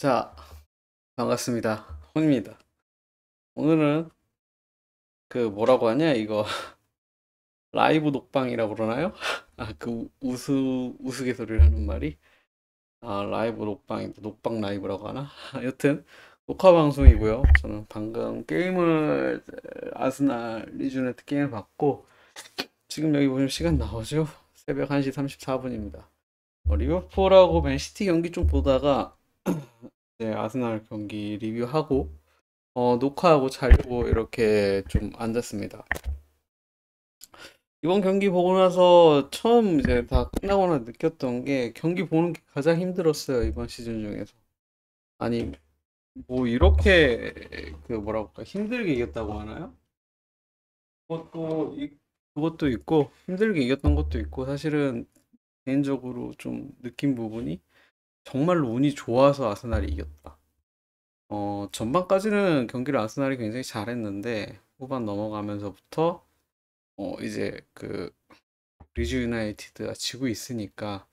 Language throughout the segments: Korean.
자, 반갑습니다. 혼입니다. 오늘은 그 뭐라고 하냐 이거 라이브 녹방이라고 그러나요? 아 그 우스 우스갯소리를 하는 말이 아 라이브 녹방 녹방 라이브라고 하나? 여튼 녹화 방송이고요. 저는 방금 게임을 아스날 리주네트 게임을 봤고 지금 여기 보시면 시간 나오죠? 새벽 1시 34분입니다. 리버풀하고 맨시티 경기 좀 보다가 네, 아스날 경기 리뷰하고 어, 녹화하고 자려고 이렇게 좀 앉았습니다. 이번 경기 보고 나서 처음 이제 다 끝나거나 느꼈던 게 경기 보는 게 가장 힘들었어요 이번 시즌 중에서 아니 뭐 이렇게 그 뭐라고 할까 힘들게 이겼다고 하나요? 그것도 그것도 있고 힘들게 이겼던 것도 있고 사실은 개인적으로 좀 느낀 부분이 정말로 운이 좋아서 아스날이 이겼다. 어, 전반까지는 경기를 아스날이 굉장히 잘했는데 후반 넘어가면서부터 어, 이제 그 리즈 유나이티드가 지고 있으니까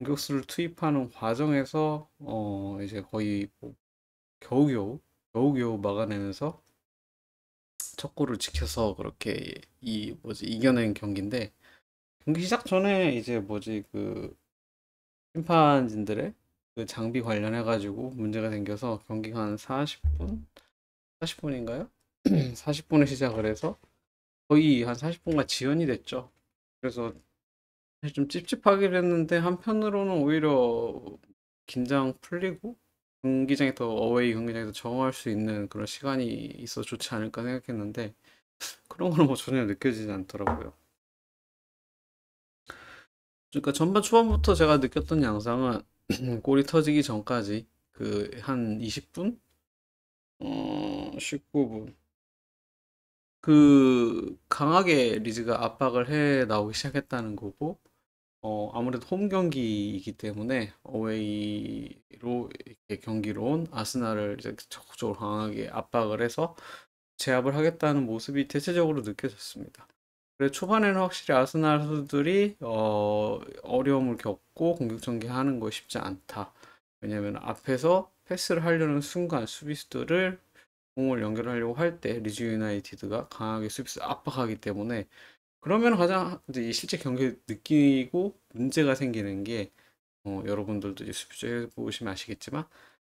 공격수를 투입하는 과정에서 어, 이제 거의 뭐 겨우겨우 겨우겨우 막아내면서 첫 골을 지켜서 그렇게 이 뭐지 이겨낸 경기인데 경기 시작 전에 이제 뭐지 그 심판진들의 그 장비 관련해 가지고 문제가 생겨서 경기가 한 40분 40분인가요? 40분에 시작을 해서 거의 한 40분간 지연이 됐죠. 그래서 사실 좀 찝찝하긴 했는데 한편으로는 오히려 긴장 풀리고 경기장에 더 어웨이 경기장에 서 적응할 수 있는 그런 시간이 있어 좋지 않을까 생각했는데 그런 거는 뭐 전혀 느껴지지 않더라고요. 그러니까 전반 초반부터 제가 느꼈던 양상은 음, 골이 터지기 전까지 그 한 20분? 어, 19분. 그 강하게 리즈가 압박을 해 나오기 시작했다는 거고 어, 아무래도 홈 경기이기 때문에 어웨이로 이렇게 경기로 온 아스날을 이제 적극적으로 강하게 압박을 해서 제압을 하겠다는 모습이 대체적으로 느껴졌습니다. 그래 초반에는 확실히 아스날 선수들이 어, 어려움을 겪고 공격 전개하는 것이 쉽지 않다. 왜냐면 하 앞에서 패스를 하려는 순간 수비수들을 공을 연결하려고 할 때 리즈 유나이티드가 강하게 수비수 압박하기 때문에 그러면 가장 이제 실제 경기 느끼고 문제가 생기는 게 어, 여러분들도 이제 수비수 해보시면 아시겠지만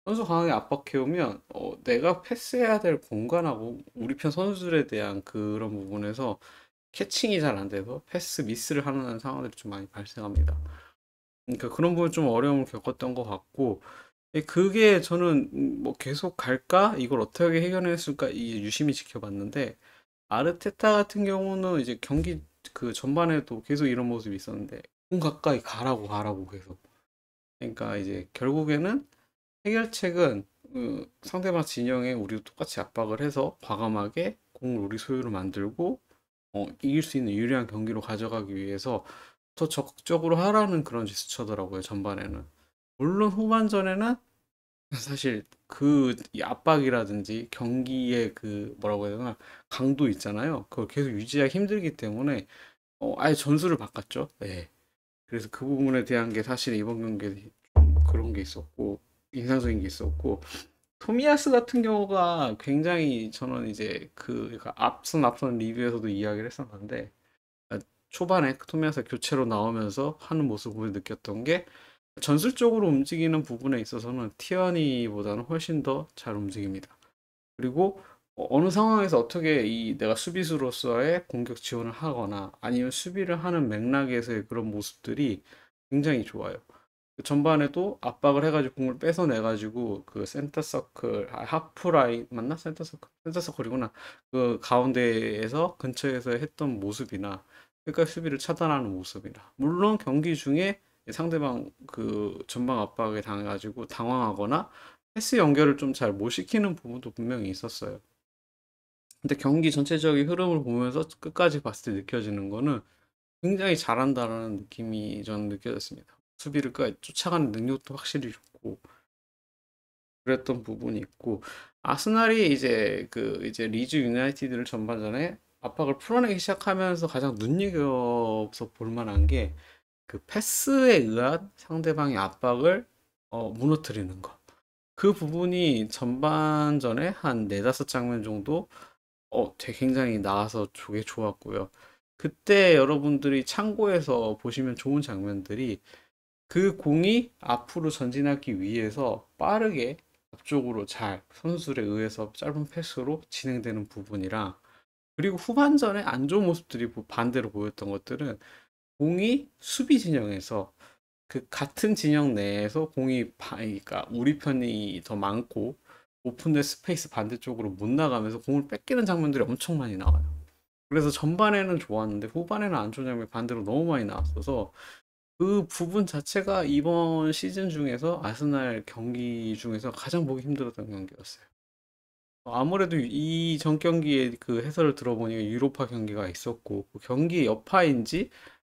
선수 강하게 압박해오면 어, 내가 패스해야 될 공간하고 우리 편 선수들에 대한 그런 부분에서 캐칭이 잘 안 돼서 패스 미스를 하는 상황들이 좀 많이 발생합니다. 그러니까 그런 부분 좀 어려움을 겪었던 것 같고 예, 그게 저는 음, 뭐 계속 갈까 이걸 어떻게 해결했을까 이 유심히 지켜봤는데 아르테타 같은 경우는 이제 경기 그 전반에도 계속 이런 모습이 있었는데 공 가까이 가라고 가라고 계속 그러니까 이제 결국에는 해결책은 그 상대방 진영에 우리도 똑같이 압박을 해서 과감하게 공을 우리 소유로 만들고 어, 이길 수 있는 유리한 경기로 가져가기 위해서 더 적극적으로 하라는 그런 제스처더라고요 전반에는 물론 후반전에는 사실 그 압박이라든지 경기의 그 뭐라고 해야 되나 강도 있잖아요 그걸 계속 유지하기 힘들기 때문에 어, 아예 전술을 바꿨죠 네. 그래서 그 부분에 대한 게 사실 이번 경기에 좀 그런 게 있었고 인상적인 게 있었고 토미야스 같은 경우가 굉장히 저는 이제 그 그러니까 앞선 앞선 리뷰에서도 이야기를 했었는데 아, 초반에 그 토미야스 교체로 나오면서 하는 모습을 느꼈던 게 전술적으로 움직이는 부분에 있어서는 티어니보다는 훨씬 더 잘 움직입니다. 그리고 어, 어느 상황에서 어떻게 이 내가 수비수로서의 공격 지원을 하거나 아니면 수비를 하는 맥락에서의 그런 모습들이 굉장히 좋아요. 전반에도 압박을 해가지고 공을 뺏어내가지고 그 센터 서클 아, 하프 라인 맞나 센터 서클 센터 서클이구나 그 가운데에서 근처에서 했던 모습이나 그러니 수비를 차단하는 모습이나 물론 경기 중에 상대방 그 전방 압박에 당해가지고 당황하거나 패스 연결을 좀 잘 못 시키는 부분도 분명히 있었어요. 근데 경기 전체적인 흐름을 보면서 끝까지 봤을 때 느껴지는 거는 굉장히 잘한다라는 느낌이 저는 느껴졌습니다. 수비를 까 쫓아가는 능력도 확실히 좋고 그랬던 부분이 있고 아스날이 이제 그 이제 리즈 유나이티드를 전반전에 압박을 풀어내기 시작하면서 가장 눈여겨서 볼만한 게 그 패스에 의한 상대방의 압박을 어, 무너뜨리는 것. 그 부분이 전반전에 한 네다섯 장면 정도 어, 되게 굉장히 나와서 되게 좋았고요. 그때 여러분들이 참고해서 보시면 좋은 장면들이 그 공이 앞으로 전진하기 위해서 빠르게 앞쪽으로 잘 선수들에 의해서 짧은 패스로 진행되는 부분이라 그리고 후반전에 안 좋은 모습들이 반대로 보였던 것들은 공이 수비 진영에서 그 같은 진영 내에서 공이 그러니까 우리 편이 더 많고 오픈된 스페이스 반대쪽으로 못 나가면서 공을 뺏기는 장면들이 엄청 많이 나와요. 그래서 전반에는 좋았는데 후반에는 안 좋은 장면이 반대로 너무 많이 나왔어서 그 부분 자체가 이번 시즌 중에서 아스날 경기 중에서 가장 보기 힘들었던 경기였어요. 아무래도 이 전경기의그 해설을 들어보니 유로파 경기가 있었고 그 경기 여파인지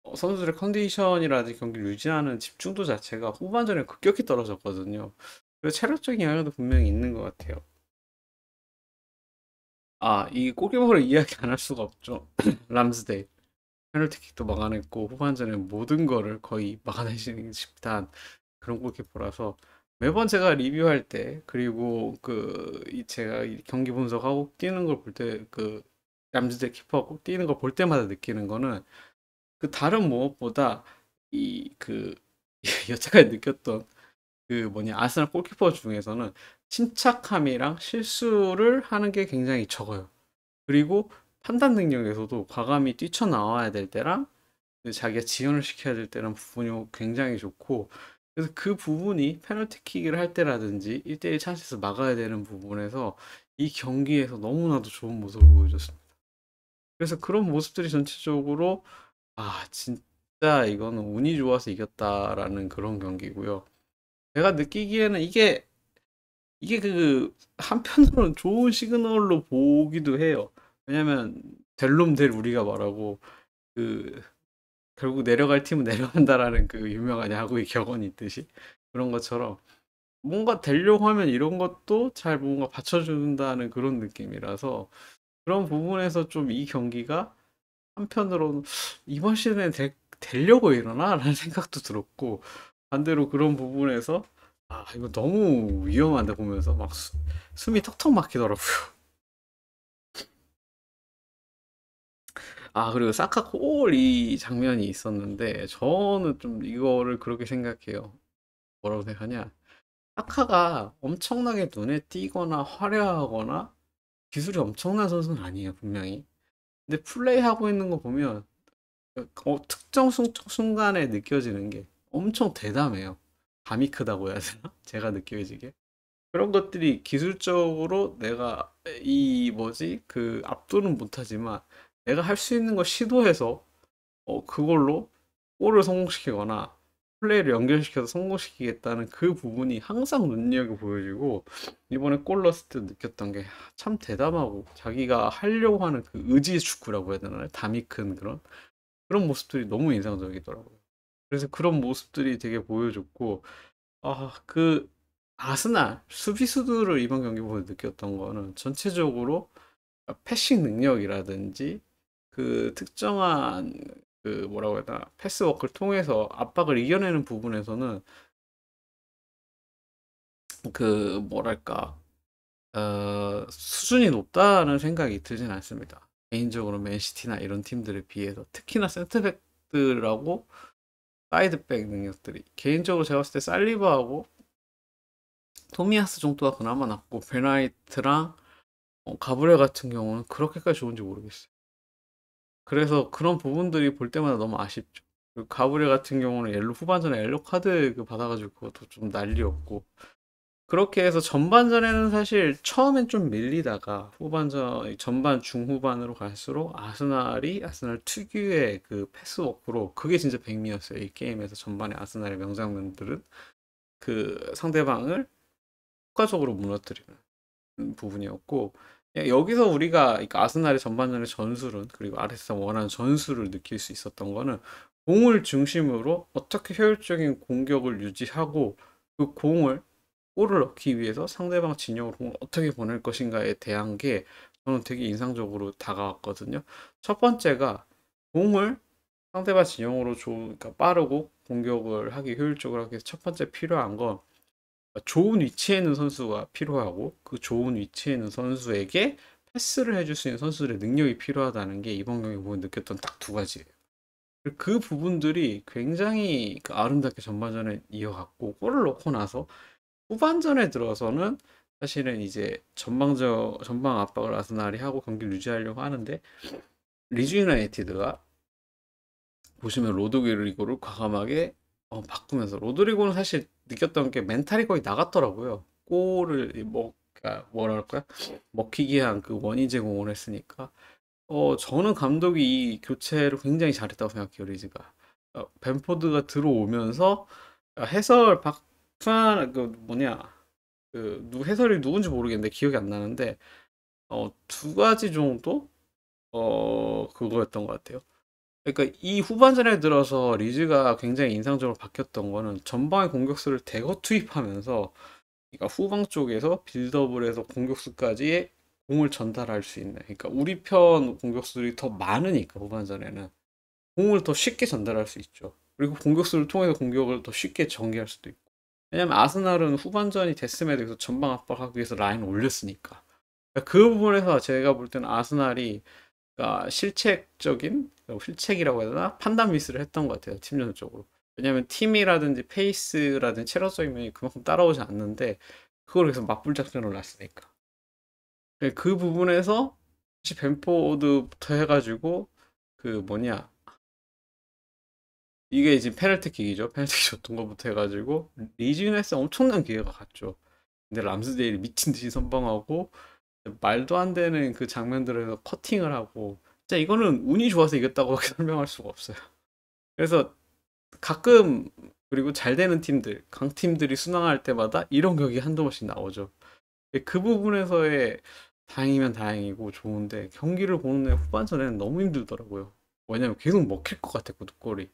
어, 선수들의 컨디션이라든지 경기를 유지하는 집중도 자체가 후반전에 급격히 떨어졌거든요. 그래서 체력적인 영향도 분명히 있는 것 같아요. 아, 이 골키퍼를 이야기 안 할 수가 없죠. 람스데이. 페널티킥도 막아냈고 후반전에 모든 거를 거의 막아내시는 듯단 그런 골키퍼라서 매번 제가 리뷰할 때 그리고 그 제가 경기 분석하고 뛰는 걸 볼 때그람지대 키퍼하고 뛰는 걸 볼 때마다 느끼는 거는 그 다른 무엇보다 이 그 여태까지 느꼈던 그 뭐냐 아스날 골키퍼 중에서는 침착함이랑 실수를 하는 게 굉장히 적어요. 그리고 판단 능력에서도 과감히 뛰쳐나와야 될 때랑 자기가 지연을 시켜야 될 때랑 부분이 굉장히 좋고 그래서 그 부분이 페널티킥을 할 때라든지 1대1 찬스에서 막아야 되는 부분에서 이 경기에서 너무나도 좋은 모습을 보여줬습니다. 그래서 그런 모습들이 전체적으로 아 진짜 이거는 운이 좋아서 이겼다라는 그런 경기고요. 제가 느끼기에는 이게 이게 그 한편으로는 좋은 시그널로 보기도 해요. 왜냐면 될놈될 우리가 말하고 그 결국 내려갈 팀은 내려간다라는 그 유명한 야구의 격언이 있듯이 그런 것처럼 뭔가 되려고 하면 이런 것도 잘 뭔가 받쳐준다는 그런 느낌이라서 그런 부분에서 좀 이 경기가 한편으로는 이번 시즌에 되, 되려고 일어나 라는 생각도 들었고 반대로 그런 부분에서 아 이거 너무 위험한데 보면서 막 수, 숨이 턱턱 막히더라고요 아 그리고 사카 콜이 장면이 있었는데 저는 좀 이거를 그렇게 생각해요. 뭐라고 생각하냐? 사카가 엄청나게 눈에 띄거나 화려하거나 기술이 엄청난 선수는 아니에요 분명히. 근데 플레이하고 있는 거 보면 어, 특정 순, 순간에 느껴지는 게 엄청 대담해요. 감이 크다고 해야 되나? 제가 느껴지게. 그런 것들이 기술적으로 내가 이 뭐지 그 압도는 못하지만 내가 할 수 있는 거 시도해서 어, 그걸로 골을 성공시키거나 플레이를 연결시켜서 성공시키겠다는 그 부분이 항상 눈여겨 보여지고 이번에 골 넣었을 때 느꼈던 게 참 대담하고 자기가 하려고 하는 그 의지 의 축구라고 해야 되나요? 담이 큰 그런 그런 모습들이 너무 인상적이더라고요. 그래서 그런 모습들이 되게 보여줬고 아 그 아스날 수비수들을 이번 경기 보고 느꼈던 거는 전체적으로 패싱 능력이라든지 그 특정한 그 뭐라고 해야 되나 패스워크를 통해서 압박을 이겨내는 부분에서는 그 뭐랄까 어, 수준이 높다는 생각이 들진 않습니다. 개인적으로 맨시티나 이런 팀들에 비해서 특히나 센터백들하고 사이드백 능력들이 개인적으로 제가 봤을 때 살리바하고 토미아스 정도가 그나마 낫고 베나이트랑 어, 가브레 같은 경우는 그렇게까지 좋은지 모르겠어요. 그래서 그런 부분들이 볼 때마다 너무 아쉽죠. 그 가브리엘 같은 경우는 옐로 후반전에 옐로 카드 그 받아가지고 그것도 좀 난리였고 그렇게 해서 전반전에는 사실 처음엔 좀 밀리다가 후반전 전반 중후반으로 갈수록 아스날이 아스날 특유의 그 패스워크로 그게 진짜 백미였어요 이 게임에서 전반에 아스날의 명장면들은 그 상대방을 효과적으로 무너뜨리는 부분이었고 예, 여기서 우리가 아스날의 전반전의 전술은 그리고 아르스타 원하는 전술을 느낄 수 있었던 거는 공을 중심으로 어떻게 효율적인 공격을 유지하고 그 공을 골을 넣기 위해서 상대방 진영으로 공을 어떻게 보낼 것인가에 대한 게 저는 되게 인상적으로 다가왔거든요. 첫 번째가 공을 상대방 진영으로 좋으니까 그러니까 빠르고 공격을 하기 효율적으로 하기 위해서 첫 번째 필요한 건 좋은 위치에 있는 선수가 필요하고 그 좋은 위치에 있는 선수에게 패스를 해줄 수 있는 선수들의 능력이 필요하다는 게 이번 경기 보면 느꼈던 딱 두 가지예요. 그 부분들이 굉장히 그 아름답게 전반전에 이어갔고 골을 넣고 나서 후반전에 들어서는 사실은 이제 전방저 전방 압박을 아스날이 하고 경기를 유지하려고 하는데 리즈 유나이티드가 보시면 로드리고를 과감하게 어, 바꾸면서 로드리고는 사실 느꼈던 게 멘탈이 거의 나갔더라고요. 골을 뭐뭐랄까 그러니까 먹히게 한그 원인 제공을 했으니까 어 저는 감독이 이 교체를 굉장히 잘했다고 생각해요 리즈가 어, 벤포드가 들어오면서 아, 해설 박찬 그 뭐냐 그 누, 해설이 누군지 모르겠는데 기억이 안 나는데 어 두 가지 정도 어 그거였던 것 같아요 그러니까 이 후반전에 들어서 리즈가 굉장히 인상적으로 바뀌었던 거는 전방의 공격수를 대거 투입하면서 그러니까 후방 쪽에서 빌드업을 해서 공격수까지 공을 전달할 수 있는 그러니까 우리 편 공격수들이 더 많으니까 후반전에는 공을 더 쉽게 전달할 수 있죠. 그리고 공격수를 통해서 공격을 더 쉽게 전개할 수도 있고 왜냐면 아스날은 후반전이 됐음에 대해서 전방 압박하기 위해서 라인을 올렸으니까 그니까그 부분에서 제가 볼 때는 아스날이 그러니까 실책적인 실책이라고 해야 되나 판단 미스를 했던 것 같아요 팀전 쪽으로 왜냐하면 팀이라든지 페이스라든지 체력적인 면이 그만큼 따라오지 않는데 그걸 계속 맞불 작전을로 놨으니까 그, 그 부분에서 혹시 벤포드부터 해가지고 그 뭐냐 이게 지금 페널티킥이죠 페널티킥 줬던 것부터 해가지고 리즈네스 엄청난 기회가 갔죠 근데 람스데일 미친 듯이 선방하고 말도 안 되는 그 장면들에서 커팅을 하고 진짜 이거는 운이 좋아서 이겼다고밖에 설명할 수가 없어요. 그래서 가끔 그리고 잘 되는 팀들, 강팀들이 순항할 때마다 이런 격이 한두 번씩 나오죠. 그 부분에서의 다행이면 다행이고 좋은데 경기를 보는 후반전에는 너무 힘들더라고요. 왜냐면 계속 먹힐 것 같았고 득골이. 그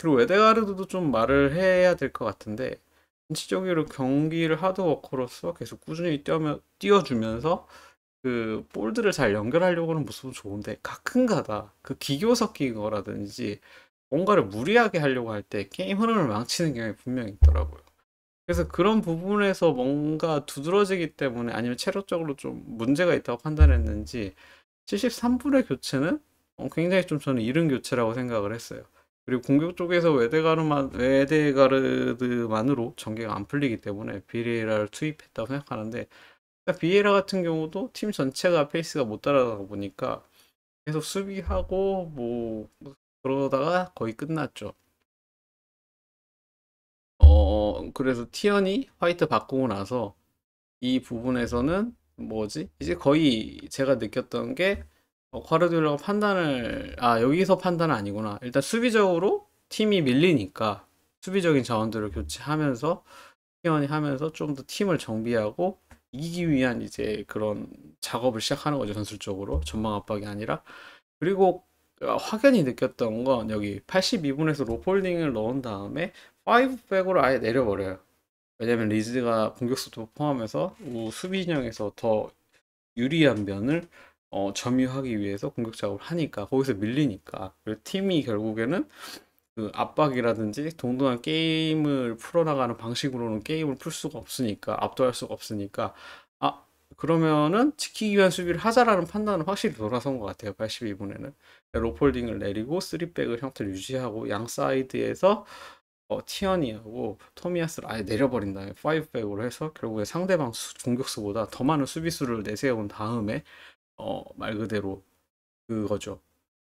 그리고 에데가르드도 좀 말을 해야 될 것 같은데 전체적으로 경기를 하드워커로서 계속 꾸준히 뛰어, 주면서 그 볼드를 잘 연결하려고는 모습은 좋은데 가끔가다 그 기교 섞인 거라든지 뭔가를 무리하게 하려고 할 때 게임 흐름을 망치는 경향이 분명히 있더라고요. 그래서 그런 부분에서 뭔가 두드러지기 때문에 아니면 체력적으로 좀 문제가 있다고 판단했는지 73분의 교체는 어, 굉장히 좀 저는 이른 교체라고 생각을 했어요. 그리고 공격 쪽에서 외대가르만 외대가르드만으로 전개가 안 풀리기 때문에 비리라를 투입했다고 생각하는데 그러니까 비에라 같은 경우도 팀 전체가 페이스가 못 따라가다 보니까 계속 수비하고 뭐 그러다가 거의 끝났죠. 어 그래서 티언이 화이트 바꾸고 나서 이 부분에서는 뭐지 이제 거의 제가 느꼈던 게 어, 과르디올라가 판단을 아 여기서 판단은 아니구나 일단 수비적으로 팀이 밀리니까 수비적인 자원들을 교체하면서 티언이 하면서 좀 더 팀을 정비하고 이기 위한 이제 그런 작업을 시작하는 거죠 전술적으로 전망 압박이 아니라 그리고 확연히 느꼈던 건 여기 82분에서 로폴딩을 넣은 다음에 5백으로 아예 내려버려요 왜냐면 리즈가 공격수도 포함해서 수비 진영에서 더 유리한 면을 어, 점유하기 위해서 공격 작업을 하니까 거기서 밀리니까 그리고 팀이 결국에는 그 압박이라든지 동등한 게임을 풀어나가는 방식으로는 게임을 풀 수가 없으니까 압도할 수가 없으니까 아 그러면은 지키기 위한 수비를 하자라는 판단은 확실히 돌아선 것 같아요 82분에는 로폴딩을 내리고 3백을 형태를 유지하고 양 사이드에서 어, 티어니하고 토미아스를 아예 내려버린 다음에 5백으로 해서 결국에 상대방 수, 공격수보다 더 많은 수비수를 내세운 다음에 어, 말 그대로 그거죠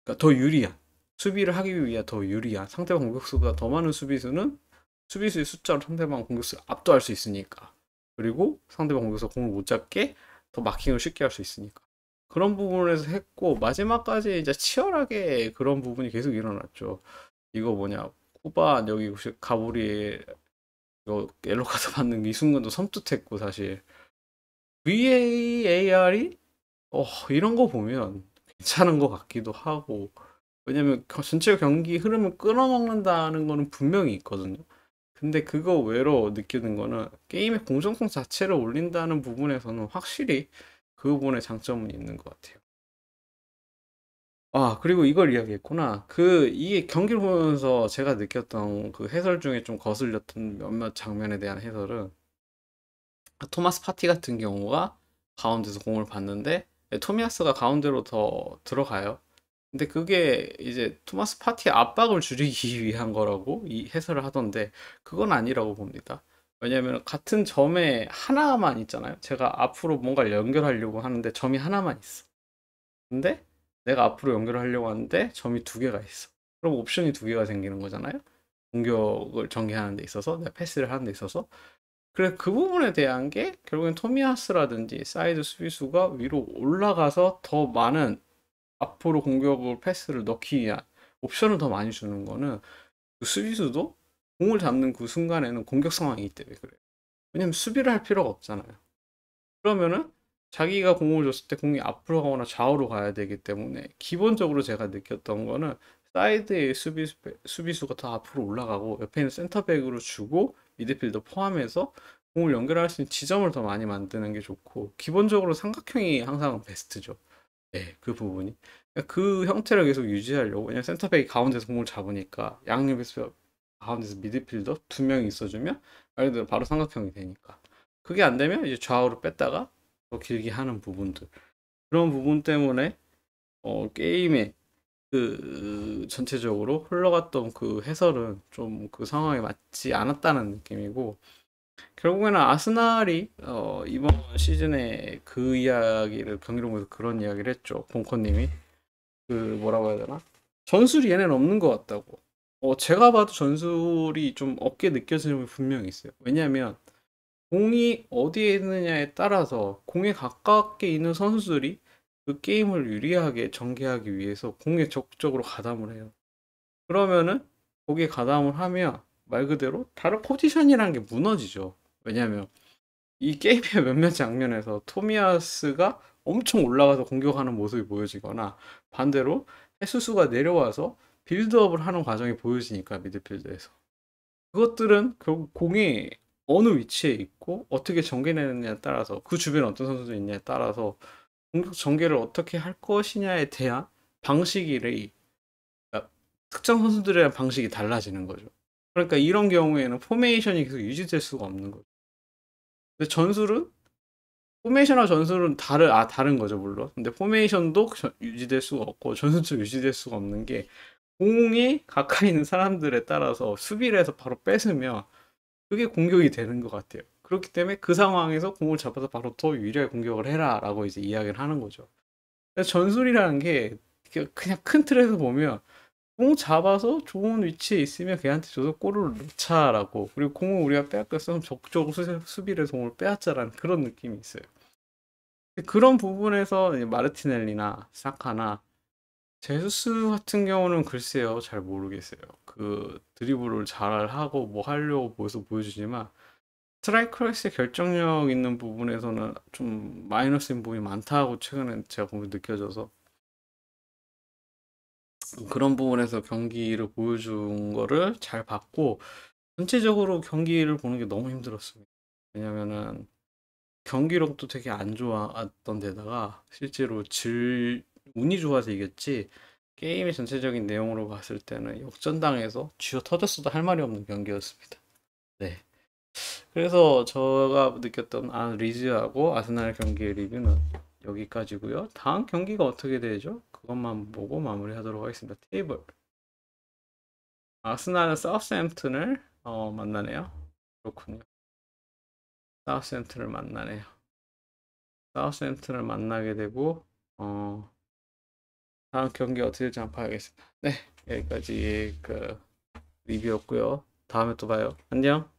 그러니까 더 유리한 수비를 하기 위해 더 유리한 상대방 공격수보다 더 많은 수비수는 수비수의 숫자로 상대방 공격수를 압도할 수 있으니까 그리고 상대방 공격수 공을 못 잡게 더 마킹을 쉽게 할 수 있으니까 그런 부분에서 했고 마지막까지 이제 치열하게 그런 부분이 계속 일어났죠. 이거 뭐냐 쿠바 여기 혹시 가브리 이거 옐로 카드 받는 이 순간도 섬뜩했고 사실 VAR이 어 이런 거 보면 괜찮은 것 같기도 하고 왜냐면 전체 경기 흐름을 끌어먹는다는 거는 분명히 있거든요. 근데 그거 외로 느끼는 거는 게임의 공정성 자체를 올린다는 부분에서는 확실히 그부분에 장점은 있는 것 같아요. 아, 그리고 이걸 이야기했구나. 그, 이게 경기를 보면서 제가 느꼈던 그 해설 중에 좀 거슬렸던 몇몇 장면에 대한 해설은 토마스 파티 같은 경우가 가운데서 공을 받는데 토미아스가 가운데로 더 들어가요. 근데 그게 이제 토마스 파티의 압박을 줄이기 위한 거라고 이 해설을 하던데 그건 아니라고 봅니다. 왜냐하면 같은 점에 하나만 있잖아요. 제가 앞으로 뭔가를 연결하려고 하는데 점이 하나만 있어. 근데 내가 앞으로 연결하려고 하는데 점이 두 개가 있어. 그럼 옵션이 두 개가 생기는 거잖아요. 공격을 전개하는 데 있어서 내가 패스를 하는 데 있어서 그래 그 부분에 대한 게 결국엔 토미하스라든지 사이드 수비수가 위로 올라가서 더 많은 앞으로 공격을 패스를 넣기 위한 옵션을 더 많이 주는 거는 그 수비수도 공을 잡는 그 순간에는 공격 상황이기 때문에 그래요. 왜냐면 수비를 할 필요가 없잖아요. 그러면은 자기가 공을 줬을 때 공이 앞으로 가거나 좌우로 가야 되기 때문에 기본적으로 제가 느꼈던 거는 사이드의 수비, 수비수가 더 앞으로 올라가고 옆에 있는 센터백으로 주고 미드필더 포함해서 공을 연결할 수 있는 지점을 더 많이 만드는 게 좋고 기본적으로 삼각형이 항상 베스트죠. 네, 그 부분이 그러니까 그 형태를 계속 유지하려고 왜냐면 센터백이 가운데서 공을 잡으니까 양옆에서 가운데서 미드필더 두 명이 있어주면 말그대 바로 삼각형이 되니까 그게 안 되면 이제 좌우로 뺐다가 더 길게 하는 부분들 그런 부분 때문에 어, 게임에그 전체적으로 흘러갔던 그 해설은 좀 그 상황에 맞지 않았다는 느낌이고 결국에는 아스날이 어, 이번 시즌에 그 이야기를 경기로에서 그런 이야기를 했죠. 봉커님이 그 뭐라고 해야 되나 전술이 얘네는 없는 것 같다고. 어, 제가 봐도 전술이 좀 없게 느껴지는 부분 분명히 있어요. 왜냐하면 공이 어디에 있느냐에 따라서 공에 가깝게 있는 선수들이 그 게임을 유리하게 전개하기 위해서 공에 적극적으로 가담을 해요. 그러면은 거기에 가담을 하면 말 그대로 다른 포지션이라는 게 무너지죠. 왜냐하면 이 게임의 몇몇 장면에서 토미아스가 엄청 올라가서 공격하는 모습이 보여지거나 반대로 해수수가 내려와서 빌드업을 하는 과정이 보여지니까 미드필드에서 그것들은 결국 공이 어느 위치에 있고 어떻게 전개되느냐에 따라서 그주변 어떤 선수도 있냐에 따라서 공격 전개를 어떻게 할 것이냐에 대한 방식이 특정 선수들에 대한 방식이 달라지는 거죠. 그러니까 이런 경우에는 포메이션이 계속 유지될 수가 없는 거죠. 근데 전술은 포메이션과 전술은 다른 아 다른 거죠 물론. 근데 포메이션도 유지될 수가 없고 전술도 유지될 수가 없는 게 공이 가까이 있는 사람들에 따라서 수비를 해서 바로 뺏으면 그게 공격이 되는 것 같아요. 그렇기 때문에 그 상황에서 공을 잡아서 바로 더 유리하게 공격을 해라라고 이제 이야기를 하는 거죠. 전술이라는 게 그, 그냥 큰 틀에서 보면 공 잡아서 좋은 위치에 있으면 걔한테 줘서 골을 넣자라고 그리고 공을 우리가 빼앗겼으면 적극적으로 수, 비를 공을 빼앗자라는 그런 느낌이 있어요. 그런 부분에서 마르티넬리나 사카나 제수스 같은 경우는 글쎄요 잘 모르겠어요. 그 드리블을 잘 하고 뭐 하려고 보여서 보여주지만 스트라이크로스의 결정력 있는 부분에서는 좀 마이너스인 부분이 많다고 최근에 제가 보면 느껴져서 그런 부분에서 경기를 보여준 거를 잘 봤고 전체적으로 경기를 보는 게 너무 힘들었습니다. 왜냐면은 경기력도 되게 안 좋았던 데다가 실제로 질 운이 좋아서 이겼지 게임의 전체적인 내용으로 봤을 때는 역전당해서 쥐어 터졌어도 할 말이 없는 경기였습니다. 네. 그래서 제가 느꼈던 아, 리즈하고 아스날 경기의 리뷰는 여기까지고요. 다음 경기가 어떻게 되죠? 이것만 보고 마무리하도록 하겠습니다. 테이블 아, 아스날은 사우스햄튼을 어, 만나네요. 그렇군요. 사우스햄튼을 만나네요. 사우스햄튼을 만나게 되고 어, 다음 경기 어떻게 될지 한번 봐야겠습니다. 네 여기까지 그 리뷰였고요. 다음에 또 봐요. 안녕.